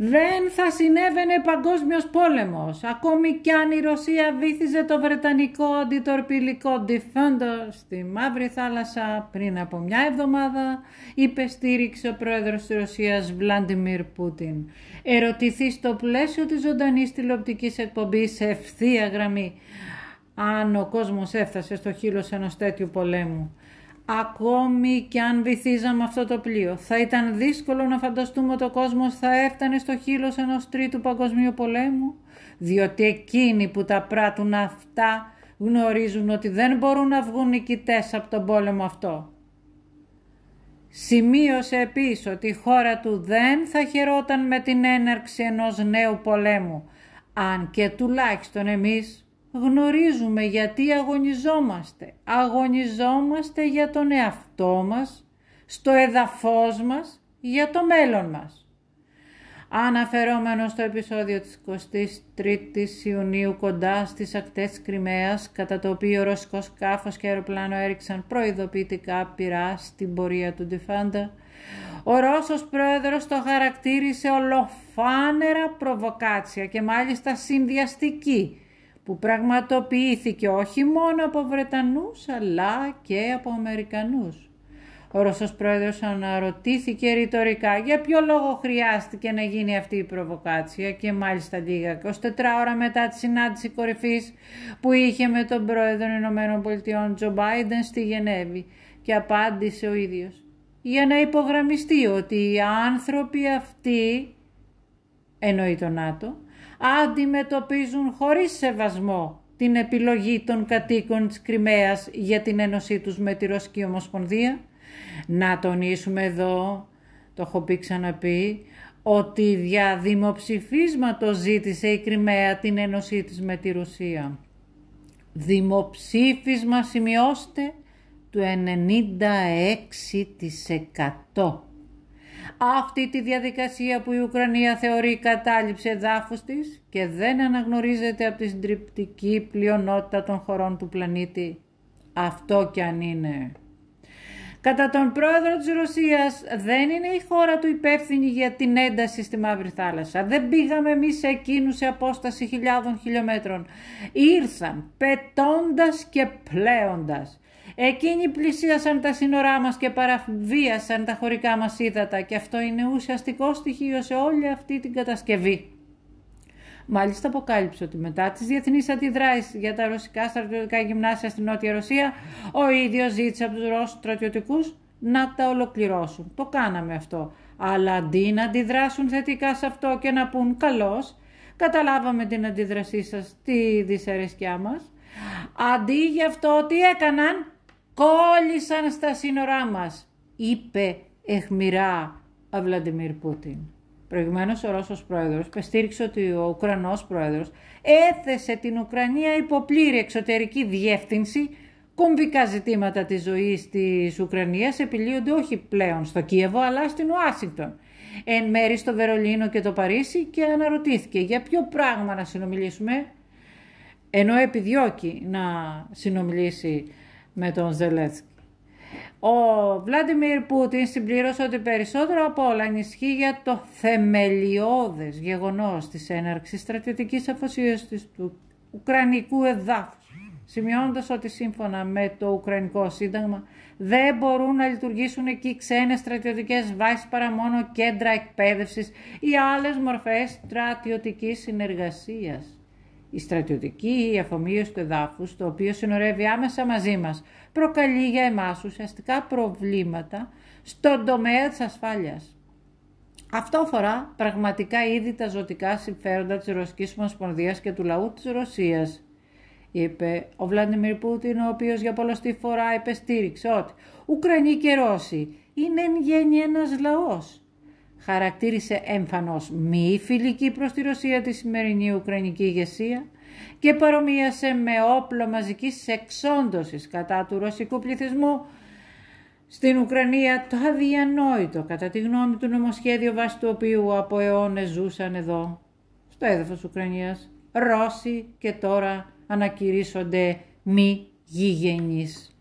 δεν θα συνέβαινε παγκόσμιος πόλεμος, ακόμη κι αν η Ρωσία βύθιζε το βρετανικό αντιτορπιλικό Defender στη Μαύρη Θάλασσα πριν από μια εβδομάδα, υπεστήριξε ο πρόεδρος της Ρωσίας Βλάντιμιρ Πούτιν. Ερωτηθεί στο πλαίσιο της ζωντανής τηλεοπτικής εκπομπής σε ευθεία γραμμή αν ο κόσμος έφτασε στο χείλος ενός τέτοιου πολέμου. Ακόμη και αν βυθίζαμε αυτό το πλοίο, θα ήταν δύσκολο να φανταστούμε ότι ο κόσμος θα έφτανε στο χείλος ενός τρίτου παγκοσμίου πολέμου, διότι εκείνοι που τα πράττουν αυτά γνωρίζουν ότι δεν μπορούν να βγουν νικητές από τον πόλεμο αυτό. Σημείωσε επίσης ότι η χώρα του δεν θα χαιρόταν με την έναρξη ενός νέου πολέμου, αν και τουλάχιστον εμείς γνωρίζουμε γιατί αγωνιζόμαστε. Αγωνιζόμαστε για τον εαυτό μας, στο εδαφός μας, για το μέλλον μας. Αναφερόμενο στο επεισόδιο της 23ης Ιουνίου κοντά στις ακτές της Κρυμαίας, κατά το οποίο ρωσικός σκάφος και αεροπλάνο έριξαν προειδοποιητικά πυρά στην πορεία του Ντιφάντα, ο Ρώσος πρόεδρος το χαρακτήρισε ολοφάνερα προβοκάτσια και μάλιστα συνδυαστική, που πραγματοποιήθηκε όχι μόνο από Βρετανούς αλλά και από Αμερικανούς. Ο Ρωσός Πρόεδρος αναρωτήθηκε ρητορικά για ποιο λόγο χρειάστηκε να γίνει αυτή η προβοκάτσια και μάλιστα λίγα 24 ώρα μετά τη συνάντηση κορυφής που είχε με τον Πρόεδρο Ηνωμένων Πολιτειών Τζο Μπάιντεν στη Γενέβη και απάντησε ο ίδιος για να υπογραμμιστεί ότι οι άνθρωποι αυτοί, εννοεί το ΝΑΤΟ, αντιμετωπίζουν χωρίς σεβασμό την επιλογή των κατοίκων της Κρυμαίας για την ένωσή τους με τη Ρωσική Ομοσπονδία. Να τονίσουμε εδώ, το έχω πει ξαναπεί, ότι δια δημοψηφίσματος ζήτησε η Κρυμαία την ένωσή της με τη Ρωσία. Δημοψήφισμα σημειώστε του 96%. Αυτή τη διαδικασία που η Ουκρανία θεωρεί κατάληψη εδάφους της και δεν αναγνωρίζεται από τη συντριπτική πλειονότητα των χωρών του πλανήτη. Αυτό κι αν είναι. Κατά τον πρόεδρο της Ρωσίας δεν είναι η χώρα του υπεύθυνη για την ένταση στη Μαύρη Θάλασσα. Δεν πήγαμε εμείς σε εκείνους σε απόσταση χιλιάδων χιλιόμετρων. Ήρθαν πετώντας και πλέοντας. Εκείνοι πλησίασαν τα σύνορά μας και παραβίασαν τα χωρικά μας ύδατα και αυτό είναι ουσιαστικό στοιχείο σε όλη αυτή την κατασκευή. Μάλιστα, αποκάλυψε ότι μετά τις διεθνείς αντιδράσεις για τα ρωσικά στρατιωτικά γυμνάσια στην Νότια Ρωσία, ο ίδιος ζήτησε από τους ρωσούς στρατιωτικούς να τα ολοκληρώσουν. Το κάναμε αυτό. Αλλά αντί να αντιδράσουν θετικά σε αυτό και να πούν καλώς, καταλάβαμε την αντίδρασή σας στη δυσαρέσκειά μας. Αντί γι' αυτό τι έκαναν, κόλλησαν στα σύνορά μας, είπε εχμηρά ο Βλαντιμίρ Πούτιν. Προηγουμένως ο Ρώσος πρόεδρος πεστήριξε ότι ο Ουκρανός πρόεδρος έθεσε την Ουκρανία υποπλήρη εξωτερική διεύθυνση Κομβικά ζητήματα της ζωής της Ουκρανίας επιλύονται όχι πλέον στο Κίεβο αλλά στην Ουάσιγκτον. Εν μέρη στο Βερολίνο και το Παρίσι και αναρωτήθηκε για ποιο πράγμα να συνομιλήσουμε ενώ επιδιώκει να συνομιλήσει με τον Ο Βλάντιμιρ Πούτιν συμπλήρωσε ότι περισσότερο από όλα ενισχύει για το θεμελιώδες γεγονός της έναρξης στρατιωτικής αφοσίωσης του Ουκρανικού εδάφους, σημειώνοντας ότι σύμφωνα με το Ουκρανικό Σύνταγμα δεν μπορούν να λειτουργήσουν εκεί ξένες στρατιωτικές βάσεις παρά μόνο κέντρα εκπαίδευσης ή άλλες μορφές στρατιωτικής συνεργασίας. Η στρατιωτική η αφομοίωση του εδάφους, το οποίο συνορεύει άμεσα μαζί μας, προκαλεί για εμάς ουσιαστικά προβλήματα στον τομέα της ασφάλειας. Αυτό αφορά πραγματικά ήδη τα ζωτικά συμφέροντα της Ρωσικής Ομοσπονδίας και του λαού της Ρωσίας, είπε ο Βλαντιμίρ Πούτιν, ο οποίος για πολλωστή φορά υπεστήριξε ότι Ουκρανοί και Ρώσοι είναι εν γέννη ένας λαός χαρακτήρισε εμφανώς μη φιλική προς τη Ρωσία τη σημερινή Ουκρανική ηγεσία και παρομοίασε με όπλο μαζικής εξόντωσης κατά του ρωσικού πληθυσμού στην Ουκρανία το αδιανόητο κατά τη γνώμη του νομοσχέδιου βάσει του οποίου από αιώνες ζούσαν εδώ στο έδαφος Ουκρανίας Ρώσοι και τώρα ανακηρύσσονται μη γηγενείς.